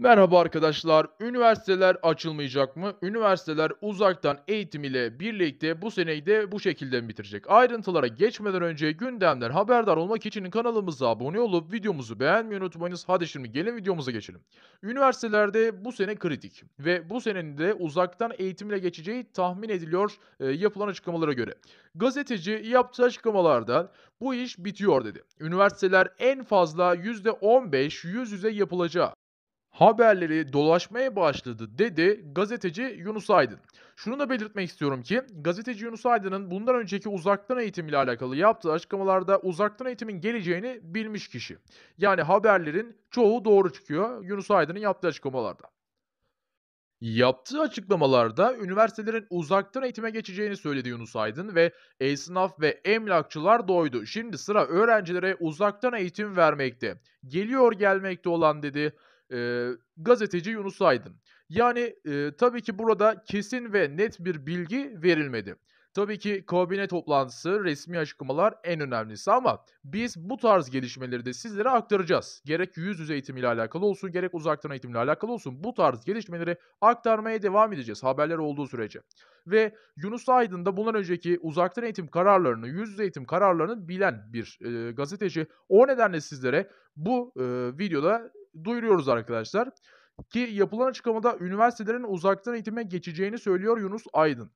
Merhaba arkadaşlar. Üniversiteler açılmayacak mı? Üniversiteler uzaktan eğitim ile birlikte bu seneyi de bu şekilde mi bitirecek? Ayrıntılara geçmeden önce gündemler haberdar olmak için kanalımıza abone olup videomuzu beğenmeyi unutmayınız. Hadi şimdi gelin videomuza geçelim. Üniversitelerde bu sene kritik ve bu senenin de uzaktan eğitim ile geçeceği tahmin ediliyor e, yapılan açıklamalara göre. Gazeteci yaptığı açıklamalarda bu iş bitiyor dedi. Üniversiteler en fazla %15 yüz yüze yapılacağı haberleri dolaşmaya başladı dedi gazeteci Yunus Aydın. Şunu da belirtmek istiyorum ki gazeteci Yunus Aydın'ın bundan önceki uzaktan eğitim ile alakalı yaptığı açıklamalarda uzaktan eğitimin geleceğini bilmiş kişi. Yani haberlerin çoğu doğru çıkıyor Yunus Aydın'ın yaptığı açıklamalarda. Yaptığı açıklamalarda üniversitelerin uzaktan eğitime geçeceğini söyledi Yunus Aydın ve esnaf ve emlakçılar doydu. Şimdi sıra öğrencilere uzaktan eğitim vermekte. Geliyor gelmekte olan dedi e, gazeteci Yunus Aydın. Yani e, tabii ki burada kesin ve net bir bilgi verilmedi. Tabii ki kabine toplantısı, resmi açıklamalar en önemlisi ama biz bu tarz gelişmeleri de sizlere aktaracağız. Gerek yüz yüze eğitimiyle alakalı olsun, gerek uzaktan eğitimle alakalı olsun bu tarz gelişmeleri aktarmaya devam edeceğiz haberler olduğu sürece. Ve Yunus Aydın da bundan önceki uzaktan eğitim kararlarını, yüz yüze eğitim kararlarını bilen bir e, gazeteci. O nedenle sizlere bu e, videoda duyuruyoruz arkadaşlar. Ki yapılan açıklamada üniversitelerin uzaktan eğitime geçeceğini söylüyor Yunus Aydın.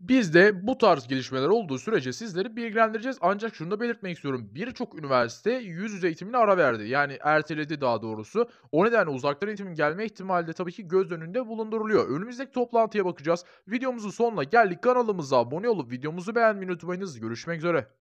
Biz de bu tarz gelişmeler olduğu sürece sizleri bilgilendireceğiz. Ancak şunu da belirtmek istiyorum. Birçok üniversite yüz yüze eğitimini ara verdi. Yani erteledi daha doğrusu. O nedenle uzaktan eğitim gelme ihtimali de tabii ki göz önünde bulunduruluyor. Önümüzdeki toplantıya bakacağız. Videomuzun sonuna geldik. Kanalımıza abone olup videomuzu beğenmeyi unutmayınız. Görüşmek üzere.